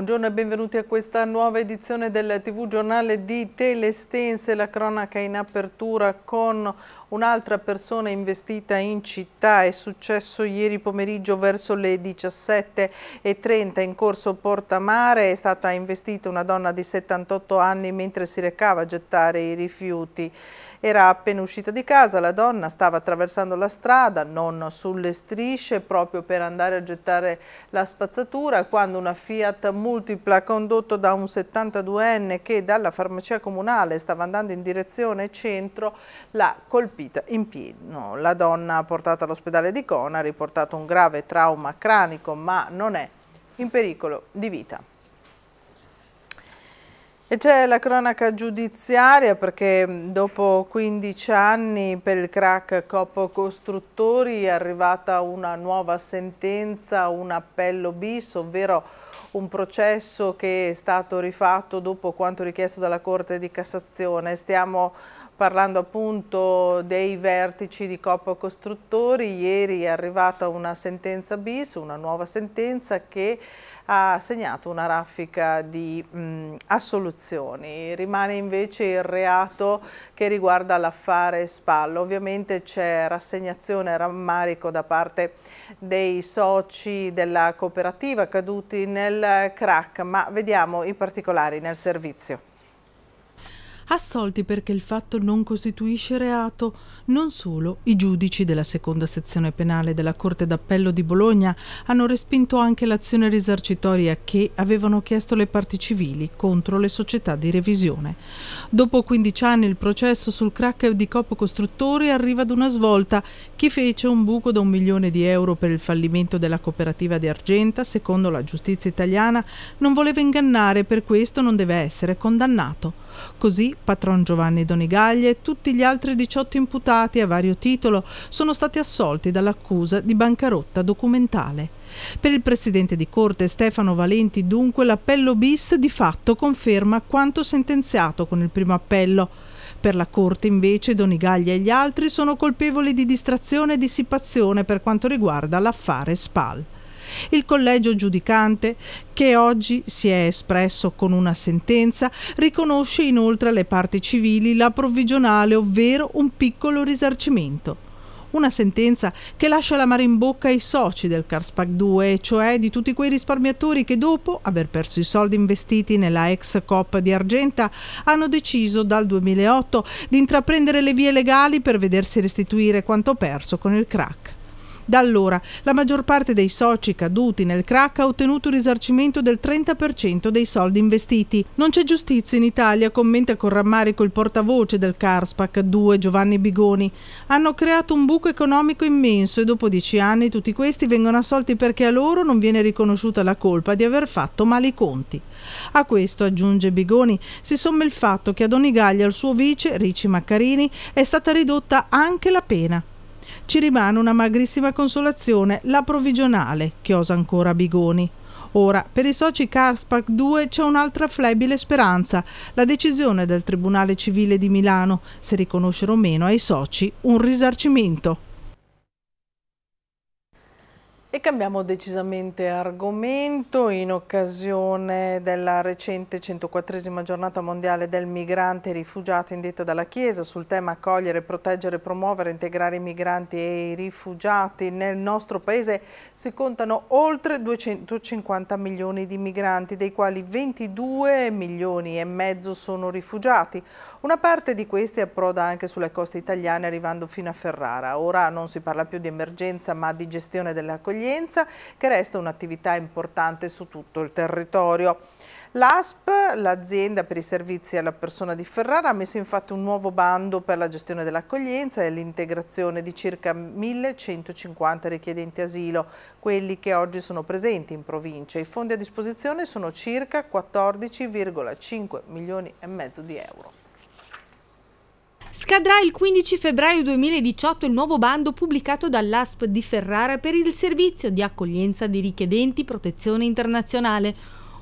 Buongiorno e benvenuti a questa nuova edizione del TV giornale di Telestense, la cronaca in apertura con un'altra persona investita in città. È successo ieri pomeriggio verso le 17.30 in corso Portamare. È stata investita una donna di 78 anni mentre si recava a gettare i rifiuti. Era appena uscita di casa, la donna stava attraversando la strada, non sulle strisce, proprio per andare a gettare la spazzatura, quando una Fiat multipla condotto da un 72enne che dalla farmacia comunale stava andando in direzione centro l'ha colpita in pieno. La donna portata all'ospedale di Cona ha riportato un grave trauma cranico ma non è in pericolo di vita. E c'è la cronaca giudiziaria perché mm, dopo 15 anni per il crack Coppo Costruttori è arrivata una nuova sentenza, un appello bis, ovvero un processo che è stato rifatto dopo quanto richiesto dalla Corte di Cassazione. Stiamo parlando appunto dei vertici di Coppa Costruttori, ieri è arrivata una sentenza bis, una nuova sentenza che ha segnato una raffica di mh, assoluzioni. Rimane invece il reato che riguarda l'affare Spallo. Ovviamente c'è rassegnazione e rammarico da parte dei soci della cooperativa caduti nel crack, ma vediamo i particolari nel servizio assolti perché il fatto non costituisce reato non solo i giudici della seconda sezione penale della Corte d'Appello di Bologna hanno respinto anche l'azione risarcitoria che avevano chiesto le parti civili contro le società di revisione. Dopo 15 anni il processo sul crack di Copo Costruttori arriva ad una svolta. Chi fece un buco da un milione di euro per il fallimento della cooperativa di Argenta, secondo la giustizia italiana, non voleva ingannare, per questo non deve essere condannato. Così patron Giovanni Donigaglia e tutti gli altri 18 imputati a vario titolo sono stati assolti dall'accusa di bancarotta documentale. Per il presidente di corte Stefano Valenti dunque l'appello bis di fatto conferma quanto sentenziato con il primo appello. Per la Corte invece Donigaglia e gli altri sono colpevoli di distrazione e dissipazione per quanto riguarda l'affare Spal. Il collegio giudicante, che oggi si è espresso con una sentenza, riconosce inoltre alle parti civili la provvigionale, ovvero un piccolo risarcimento. Una sentenza che lascia la mare in bocca ai soci del Carspac 2, cioè di tutti quei risparmiatori che dopo aver perso i soldi investiti nella ex Coppa di Argenta hanno deciso dal 2008 di intraprendere le vie legali per vedersi restituire quanto perso con il crack. Da allora la maggior parte dei soci caduti nel crack ha ottenuto un risarcimento del 30% dei soldi investiti. Non c'è giustizia in Italia, commenta con rammarico il portavoce del Carspac 2 Giovanni Bigoni. Hanno creato un buco economico immenso e dopo dieci anni tutti questi vengono assolti perché a loro non viene riconosciuta la colpa di aver fatto male i conti. A questo, aggiunge Bigoni, si somma il fatto che a ogni gaglia il suo vice, Ricci Maccarini, è stata ridotta anche la pena. Ci rimane una magrissima consolazione, la provvigionale, chiosa ancora Bigoni. Ora, per i soci Carspark 2 c'è un'altra flebile speranza, la decisione del Tribunale Civile di Milano, se riconoscere o meno ai soci un risarcimento. E cambiamo decisamente argomento in occasione della recente 104 giornata mondiale del migrante rifugiato indetta dalla Chiesa sul tema accogliere, proteggere, promuovere, integrare i migranti e i rifugiati. Nel nostro paese si contano oltre 250 milioni di migranti, dei quali 22 milioni e mezzo sono rifugiati. Una parte di questi approda anche sulle coste italiane arrivando fino a Ferrara. Ora non si parla più di emergenza ma di gestione dell'accoglienza accoglienza che resta un'attività importante su tutto il territorio. L'ASP, l'azienda per i servizi alla persona di Ferrara, ha messo infatti un nuovo bando per la gestione dell'accoglienza e l'integrazione di circa 1150 richiedenti asilo, quelli che oggi sono presenti in provincia. I fondi a disposizione sono circa 14,5 milioni e mezzo di euro. Scadrà il 15 febbraio 2018 il nuovo bando pubblicato dall'ASP di Ferrara per il servizio di accoglienza di richiedenti protezione internazionale.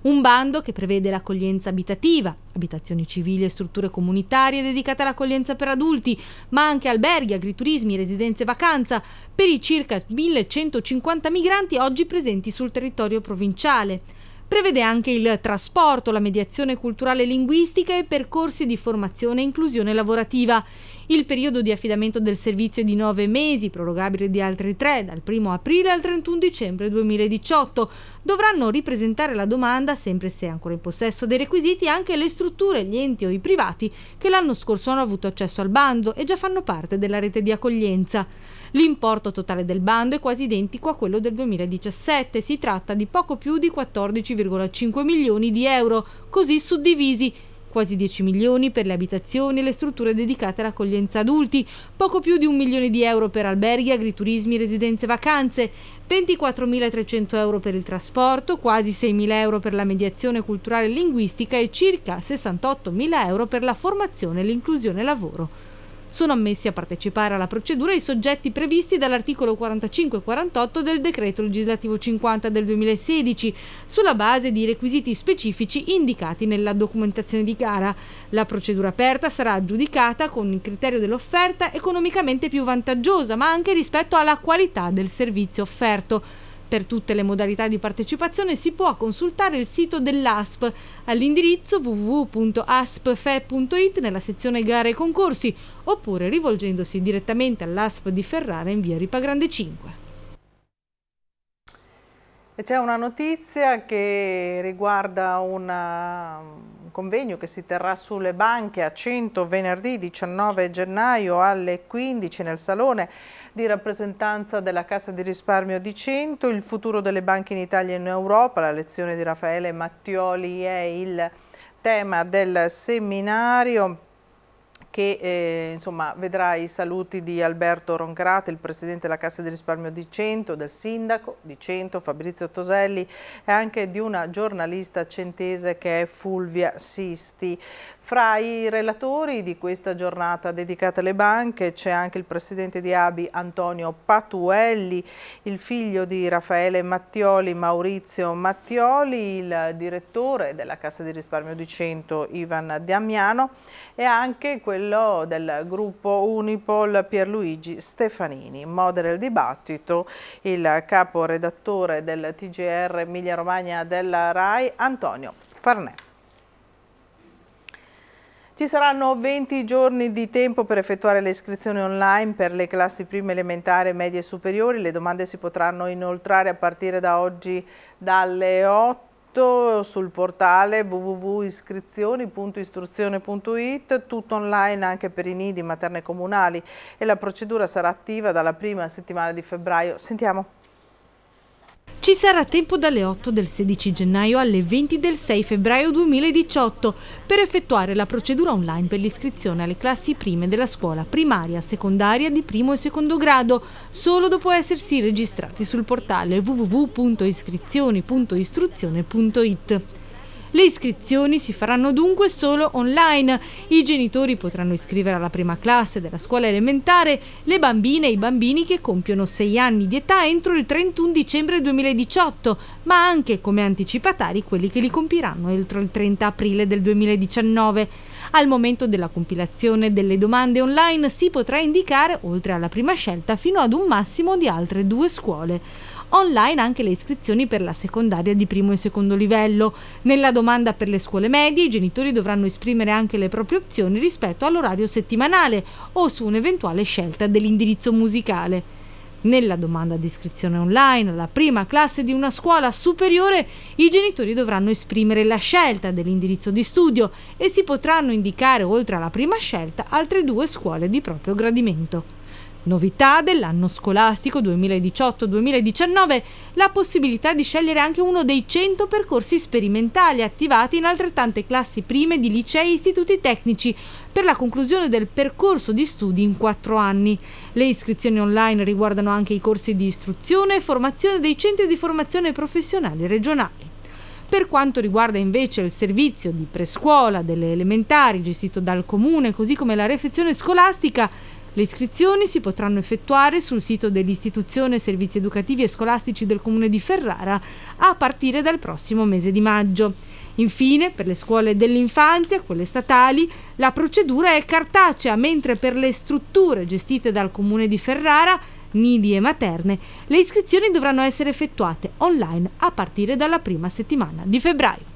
Un bando che prevede l'accoglienza abitativa, abitazioni civili e strutture comunitarie dedicate all'accoglienza per adulti, ma anche alberghi, agriturismi, residenze e vacanza per i circa 1150 migranti oggi presenti sul territorio provinciale. Prevede anche il trasporto, la mediazione culturale e linguistica e percorsi di formazione e inclusione lavorativa il periodo di affidamento del servizio è di 9 mesi, prorogabile di altri 3 dal 1 aprile al 31 dicembre 2018. Dovranno ripresentare la domanda, sempre se ancora in possesso dei requisiti, anche le strutture, gli enti o i privati che l'anno scorso hanno avuto accesso al bando e già fanno parte della rete di accoglienza. L'importo totale del bando è quasi identico a quello del 2017, si tratta di poco più di 14,5 milioni di euro, così suddivisi quasi 10 milioni per le abitazioni e le strutture dedicate all'accoglienza adulti, poco più di un milione di euro per alberghi, agriturismi, residenze e vacanze, 24.300 euro per il trasporto, quasi 6.000 euro per la mediazione culturale e linguistica e circa 68.000 euro per la formazione e l'inclusione lavoro. Sono ammessi a partecipare alla procedura i soggetti previsti dall'articolo 45 e 48 del decreto legislativo 50 del 2016, sulla base di requisiti specifici indicati nella documentazione di gara. La procedura aperta sarà aggiudicata con il criterio dell'offerta economicamente più vantaggiosa, ma anche rispetto alla qualità del servizio offerto. Per tutte le modalità di partecipazione si può consultare il sito dell'ASP all'indirizzo www.aspfe.it nella sezione gare e concorsi oppure rivolgendosi direttamente all'ASP di Ferrara in via Ripagrande 5. C'è una notizia che riguarda una, un convegno che si terrà sulle banche a 100 venerdì 19 gennaio alle 15 nel Salone di rappresentanza della Cassa di risparmio di Cento, il futuro delle banche in Italia e in Europa, la lezione di Raffaele Mattioli è il tema del seminario che eh, insomma, vedrà i saluti di Alberto Roncrate, il presidente della Cassa di risparmio di Cento, del sindaco di Cento, Fabrizio Toselli e anche di una giornalista centese che è Fulvia Sisti. Fra i relatori di questa giornata dedicata alle banche c'è anche il presidente di ABI Antonio Patuelli, il figlio di Raffaele Mattioli, Maurizio Mattioli, il direttore della Cassa di Risparmio di Cento Ivan Damiano e anche quello del gruppo Unipol Pierluigi Stefanini. Modera il dibattito il caporedattore del TGR Emilia Romagna della RAI Antonio Farnè. Ci saranno 20 giorni di tempo per effettuare le iscrizioni online per le classi prime elementari, medie e superiori. Le domande si potranno inoltrare a partire da oggi dalle 8 sul portale www.iscrizioni.istruzione.it, tutto online anche per i nidi materne comunali e la procedura sarà attiva dalla prima settimana di febbraio. Sentiamo. Ci sarà tempo dalle 8 del 16 gennaio alle 20 del 6 febbraio 2018 per effettuare la procedura online per l'iscrizione alle classi prime della scuola primaria, secondaria di primo e secondo grado, solo dopo essersi registrati sul portale www.iscrizioni.istruzione.it. Le iscrizioni si faranno dunque solo online. I genitori potranno iscrivere alla prima classe della scuola elementare le bambine e i bambini che compiono 6 anni di età entro il 31 dicembre 2018, ma anche come anticipatari quelli che li compiranno entro il 30 aprile del 2019. Al momento della compilazione delle domande online si potrà indicare, oltre alla prima scelta, fino ad un massimo di altre due scuole online anche le iscrizioni per la secondaria di primo e secondo livello. Nella domanda per le scuole medie i genitori dovranno esprimere anche le proprie opzioni rispetto all'orario settimanale o su un'eventuale scelta dell'indirizzo musicale. Nella domanda di iscrizione online alla prima classe di una scuola superiore, i genitori dovranno esprimere la scelta dell'indirizzo di studio e si potranno indicare, oltre alla prima scelta, altre due scuole di proprio gradimento. Novità dell'anno scolastico 2018-2019 la possibilità di scegliere anche uno dei 100 percorsi sperimentali attivati in altrettante classi prime di licei e istituti tecnici per la conclusione del percorso di studi in 4 anni. Le iscrizioni online riguardano anche i corsi di istruzione e formazione dei centri di formazione professionali regionali. Per quanto riguarda invece il servizio di prescuola delle elementari gestito dal comune, così come la refezione scolastica, le iscrizioni si potranno effettuare sul sito dell'Istituzione Servizi Educativi e Scolastici del Comune di Ferrara a partire dal prossimo mese di maggio. Infine, per le scuole dell'infanzia, quelle statali, la procedura è cartacea, mentre per le strutture gestite dal Comune di Ferrara, nidi e materne, le iscrizioni dovranno essere effettuate online a partire dalla prima settimana di febbraio.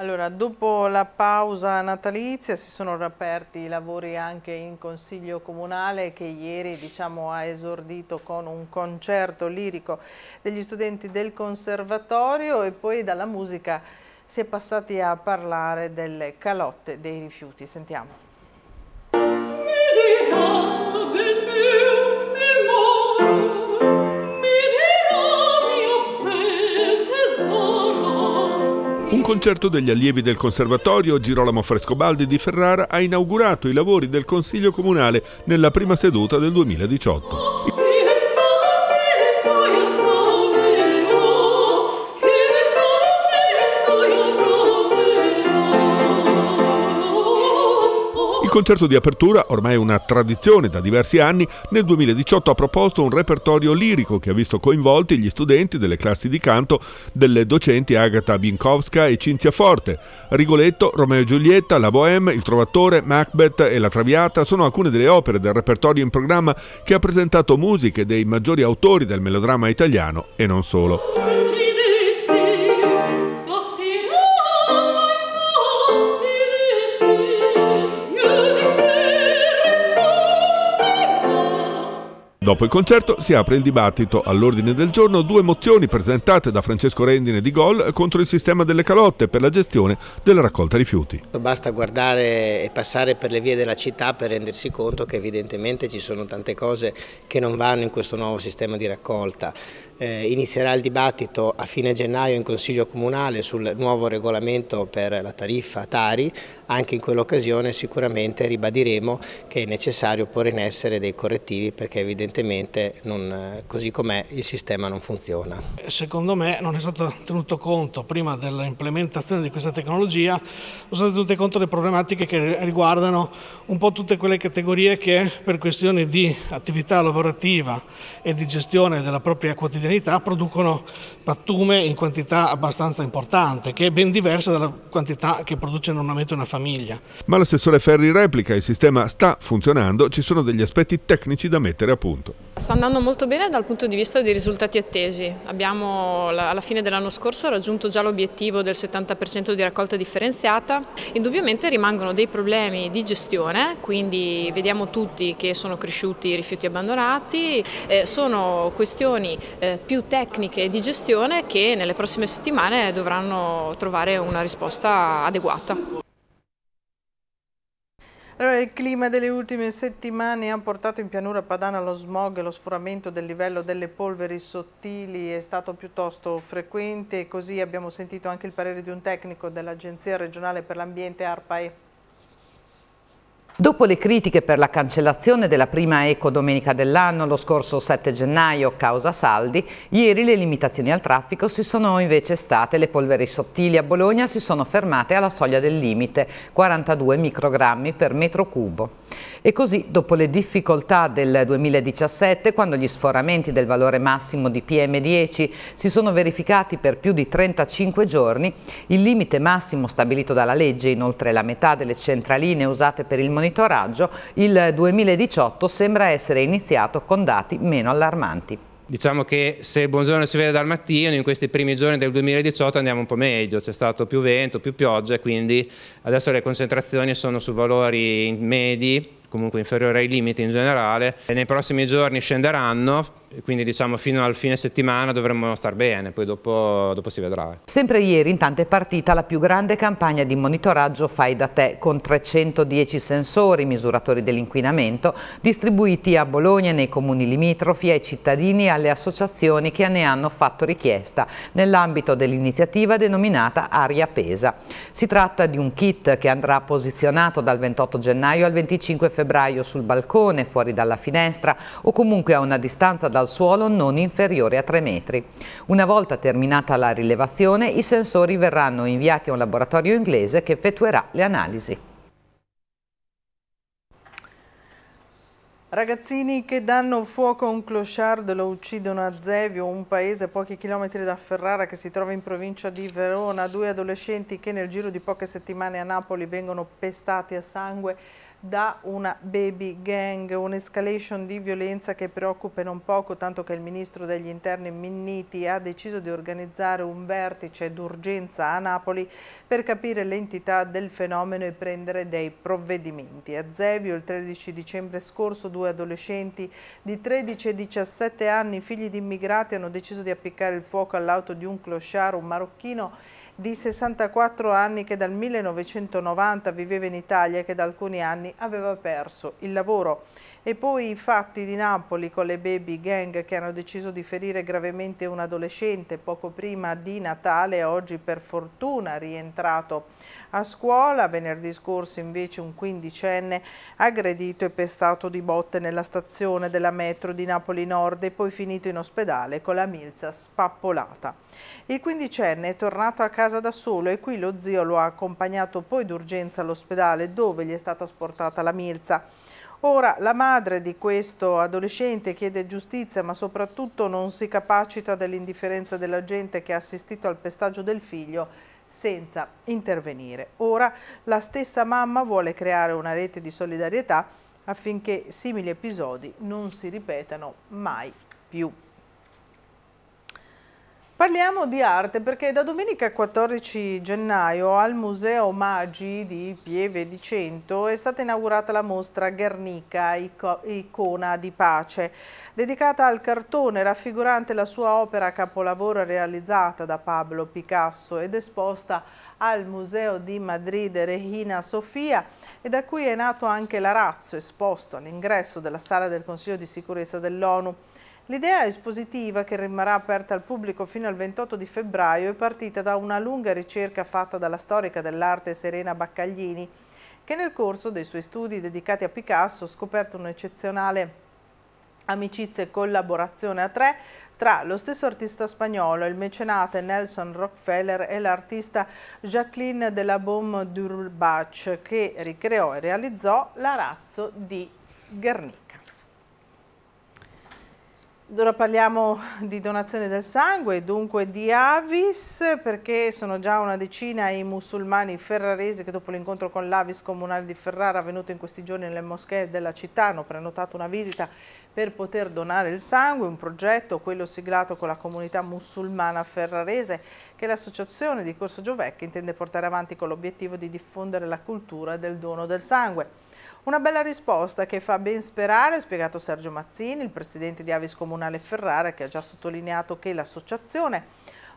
Allora, dopo la pausa natalizia si sono riaperti i lavori anche in Consiglio Comunale che ieri diciamo, ha esordito con un concerto lirico degli studenti del Conservatorio e poi dalla musica si è passati a parlare delle calotte dei rifiuti. Sentiamo. Mi dirà. Un concerto degli allievi del Conservatorio Girolamo Frescobaldi di Ferrara ha inaugurato i lavori del Consiglio Comunale nella prima seduta del 2018. concerto di apertura, ormai una tradizione da diversi anni, nel 2018 ha proposto un repertorio lirico che ha visto coinvolti gli studenti delle classi di canto delle docenti Agata Binkowska e Cinzia Forte. Rigoletto, Romeo e Giulietta, La Bohème, Il Trovatore, Macbeth e La Traviata sono alcune delle opere del repertorio in programma che ha presentato musiche dei maggiori autori del melodramma italiano e non solo. Dopo il concerto si apre il dibattito. All'ordine del giorno due mozioni presentate da Francesco Rendine di Gol contro il sistema delle calotte per la gestione della raccolta rifiuti. Basta guardare e passare per le vie della città per rendersi conto che evidentemente ci sono tante cose che non vanno in questo nuovo sistema di raccolta. Eh, inizierà il dibattito a fine gennaio in Consiglio Comunale sul nuovo regolamento per la tariffa Tari, anche in quell'occasione sicuramente ribadiremo che è necessario porre in essere dei correttivi perché evidentemente non, eh, così com'è il sistema non funziona. Secondo me non è stato tenuto conto prima dell'implementazione di questa tecnologia, sono state tenute conto delle problematiche che riguardano un po' tutte quelle categorie che per questioni di attività lavorativa e di gestione della propria quotidianità granità producono pattume in quantità abbastanza importante, che è ben diversa dalla quantità che produce normalmente una famiglia. Ma l'assessore Ferri replica, il sistema sta funzionando, ci sono degli aspetti tecnici da mettere a punto. Sta andando molto bene dal punto di vista dei risultati attesi. Abbiamo alla fine dell'anno scorso raggiunto già l'obiettivo del 70% di raccolta differenziata. Indubbiamente rimangono dei problemi di gestione, quindi vediamo tutti che sono cresciuti i rifiuti abbandonati, eh, sono questioni eh, più tecniche di gestione che nelle prossime settimane dovranno trovare una risposta adeguata. Allora, il clima delle ultime settimane ha portato in pianura padana lo smog e lo sforamento del livello delle polveri sottili è stato piuttosto frequente, così abbiamo sentito anche il parere di un tecnico dell'Agenzia regionale per l'ambiente ARPAE. Dopo le critiche per la cancellazione della prima eco domenica dell'anno lo scorso 7 gennaio causa saldi, ieri le limitazioni al traffico si sono invece state, le polveri sottili a Bologna si sono fermate alla soglia del limite, 42 microgrammi per metro cubo. E così, dopo le difficoltà del 2017, quando gli sforamenti del valore massimo di PM10 si sono verificati per più di 35 giorni, il limite massimo stabilito dalla legge, inoltre la metà delle centraline usate per il monitoraggio, monitoraggio, il 2018 sembra essere iniziato con dati meno allarmanti. Diciamo che se il Buongiorno si vede dal mattino, in questi primi giorni del 2018 andiamo un po' meglio, c'è stato più vento, più pioggia, quindi adesso le concentrazioni sono su valori medi, comunque inferiori ai limiti in generale, e nei prossimi giorni scenderanno, quindi diciamo fino al fine settimana dovremmo star bene, poi dopo, dopo si vedrà. Sempre ieri intanto è partita la più grande campagna di monitoraggio fai da te con 310 sensori misuratori dell'inquinamento distribuiti a Bologna nei comuni limitrofi, ai cittadini e alle associazioni che ne hanno fatto richiesta nell'ambito dell'iniziativa denominata Aria Pesa. Si tratta di un kit che andrà posizionato dal 28 gennaio al 25 febbraio sul balcone, fuori dalla finestra o comunque a una distanza da dal suolo non inferiore a 3 metri. Una volta terminata la rilevazione, i sensori verranno inviati a un laboratorio inglese che effettuerà le analisi. Ragazzini che danno fuoco a un clochard lo uccidono a Zevio, un paese a pochi chilometri da Ferrara che si trova in provincia di Verona. Due adolescenti che nel giro di poche settimane a Napoli vengono pestati a sangue da una baby gang, un'escalation di violenza che preoccupa non poco, tanto che il ministro degli interni Minniti ha deciso di organizzare un vertice d'urgenza a Napoli per capire l'entità del fenomeno e prendere dei provvedimenti. A Zevio il 13 dicembre scorso due adolescenti di 13 e 17 anni, figli di immigrati, hanno deciso di appiccare il fuoco all'auto di un clochard, un marocchino di 64 anni che dal 1990 viveva in Italia e che da alcuni anni aveva perso il lavoro. E poi i fatti di Napoli con le baby gang che hanno deciso di ferire gravemente un adolescente poco prima di Natale, oggi per fortuna rientrato a scuola. Venerdì scorso invece un quindicenne aggredito e pestato di botte nella stazione della metro di Napoli Nord e poi finito in ospedale con la milza spappolata. Il quindicenne è tornato a casa da solo e qui lo zio lo ha accompagnato poi d'urgenza all'ospedale dove gli è stata asportata la milza. Ora la madre di questo adolescente chiede giustizia ma soprattutto non si capacita dell'indifferenza della gente che ha assistito al pestaggio del figlio senza intervenire. Ora la stessa mamma vuole creare una rete di solidarietà affinché simili episodi non si ripetano mai più. Parliamo di arte perché da domenica 14 gennaio al Museo Magi di Pieve di Cento è stata inaugurata la mostra Guernica, icona di pace, dedicata al cartone raffigurante la sua opera capolavoro realizzata da Pablo Picasso ed esposta al Museo di Madrid Regina Sofia e da cui è nato anche l'arazzo esposto all'ingresso della sala del Consiglio di sicurezza dell'ONU. L'idea espositiva, che rimarrà aperta al pubblico fino al 28 di febbraio, è partita da una lunga ricerca fatta dalla storica dell'arte Serena Baccaglini, che nel corso dei suoi studi dedicati a Picasso ha scoperto un'eccezionale amicizia e collaborazione a tre tra lo stesso artista spagnolo, il mecenate Nelson Rockefeller e l'artista Jacqueline de la Baume d'Urbach che ricreò e realizzò l'arazzo di Guernica. Ora parliamo di donazione del sangue, dunque di Avis, perché sono già una decina i musulmani ferraresi che dopo l'incontro con l'Avis comunale di Ferrara avvenuto in questi giorni nelle moschee della città hanno prenotato una visita per poter donare il sangue, un progetto, quello siglato con la comunità musulmana ferrarese che l'associazione di Corso Giovecchi intende portare avanti con l'obiettivo di diffondere la cultura del dono del sangue. Una bella risposta che fa ben sperare, ha spiegato Sergio Mazzini, il presidente di Avis Comunale Ferrara, che ha già sottolineato che l'associazione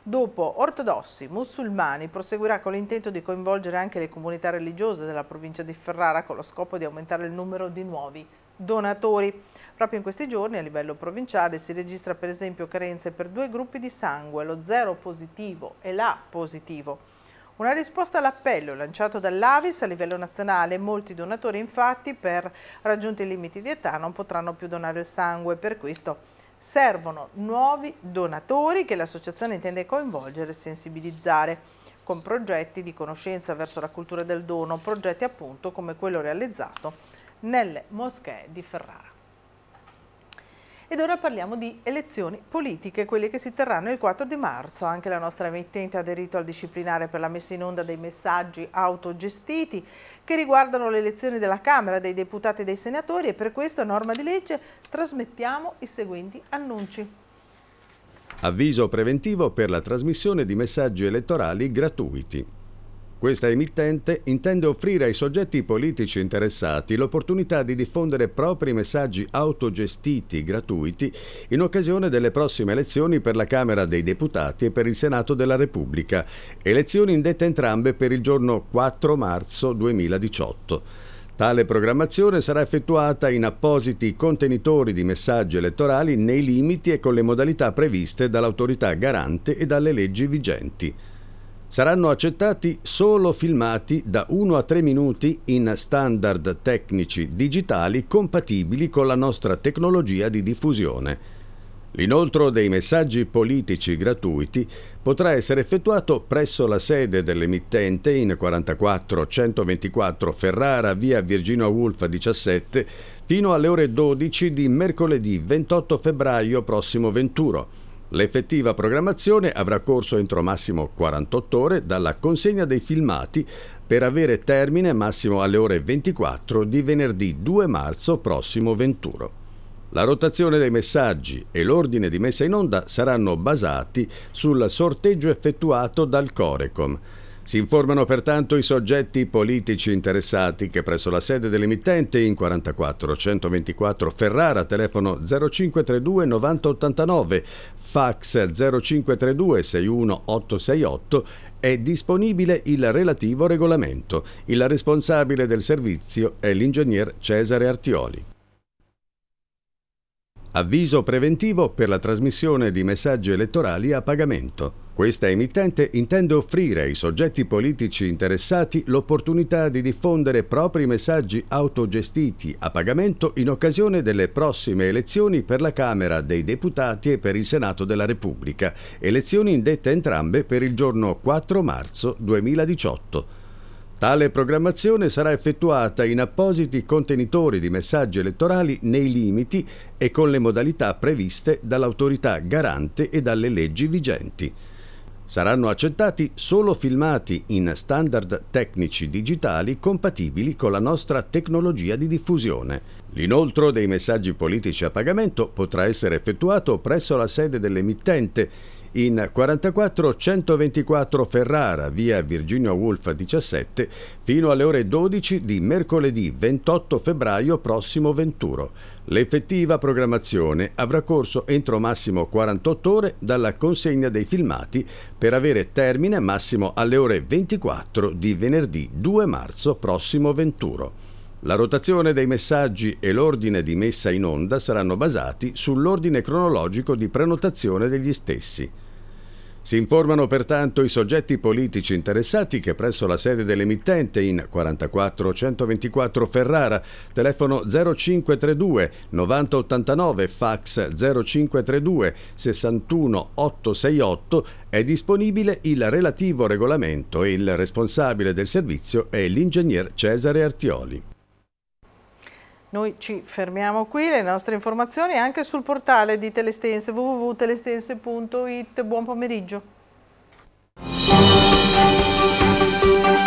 dopo ortodossi, musulmani, proseguirà con l'intento di coinvolgere anche le comunità religiose della provincia di Ferrara con lo scopo di aumentare il numero di nuovi donatori. Proprio in questi giorni a livello provinciale si registra per esempio carenze per due gruppi di sangue, lo zero positivo e l'A positivo. Una risposta all'appello lanciato dall'Avis a livello nazionale, molti donatori infatti per raggiunti i limiti di età non potranno più donare il sangue, per questo servono nuovi donatori che l'associazione intende coinvolgere e sensibilizzare con progetti di conoscenza verso la cultura del dono, progetti appunto come quello realizzato nelle moschee di Ferrara. Ed ora parliamo di elezioni politiche, quelle che si terranno il 4 di marzo. Anche la nostra emittente ha aderito al disciplinare per la messa in onda dei messaggi autogestiti che riguardano le elezioni della Camera, dei deputati e dei senatori e per questo a norma di legge trasmettiamo i seguenti annunci. Avviso preventivo per la trasmissione di messaggi elettorali gratuiti. Questa emittente intende offrire ai soggetti politici interessati l'opportunità di diffondere propri messaggi autogestiti gratuiti in occasione delle prossime elezioni per la Camera dei Deputati e per il Senato della Repubblica, elezioni indette entrambe per il giorno 4 marzo 2018. Tale programmazione sarà effettuata in appositi contenitori di messaggi elettorali nei limiti e con le modalità previste dall'autorità garante e dalle leggi vigenti. Saranno accettati solo filmati da 1 a 3 minuti in standard tecnici digitali compatibili con la nostra tecnologia di diffusione. L'inoltro dei messaggi politici gratuiti potrà essere effettuato presso la sede dell'emittente in 44 124 Ferrara via Virginia Woolf 17 fino alle ore 12 di mercoledì 28 febbraio prossimo 21. L'effettiva programmazione avrà corso entro massimo 48 ore dalla consegna dei filmati per avere termine massimo alle ore 24 di venerdì 2 marzo prossimo 21. La rotazione dei messaggi e l'ordine di messa in onda saranno basati sul sorteggio effettuato dal Corecom. Si informano pertanto i soggetti politici interessati che presso la sede dell'emittente in 44 124 Ferrara, telefono 0532 9089, fax 0532 61868 è disponibile il relativo regolamento. Il responsabile del servizio è l'ingegner Cesare Artioli. Avviso preventivo per la trasmissione di messaggi elettorali a pagamento. Questa emittente intende offrire ai soggetti politici interessati l'opportunità di diffondere propri messaggi autogestiti a pagamento in occasione delle prossime elezioni per la Camera dei Deputati e per il Senato della Repubblica, elezioni indette entrambe per il giorno 4 marzo 2018. Tale programmazione sarà effettuata in appositi contenitori di messaggi elettorali nei limiti e con le modalità previste dall'autorità garante e dalle leggi vigenti. Saranno accettati solo filmati in standard tecnici digitali compatibili con la nostra tecnologia di diffusione. L'inoltro dei messaggi politici a pagamento potrà essere effettuato presso la sede dell'emittente in 44 124 Ferrara, via Virginia Woolf 17, fino alle ore 12 di mercoledì 28 febbraio prossimo 21. L'effettiva programmazione avrà corso entro massimo 48 ore dalla consegna dei filmati per avere termine massimo alle ore 24 di venerdì 2 marzo prossimo 21. La rotazione dei messaggi e l'ordine di messa in onda saranno basati sull'ordine cronologico di prenotazione degli stessi. Si informano pertanto i soggetti politici interessati che presso la sede dell'emittente in 44 124 Ferrara, telefono 0532 9089, fax 0532 61 868 è disponibile il relativo regolamento e il responsabile del servizio è l'ingegner Cesare Artioli. Noi ci fermiamo qui, le nostre informazioni anche sul portale di Telestense www.telestense.it. Buon pomeriggio.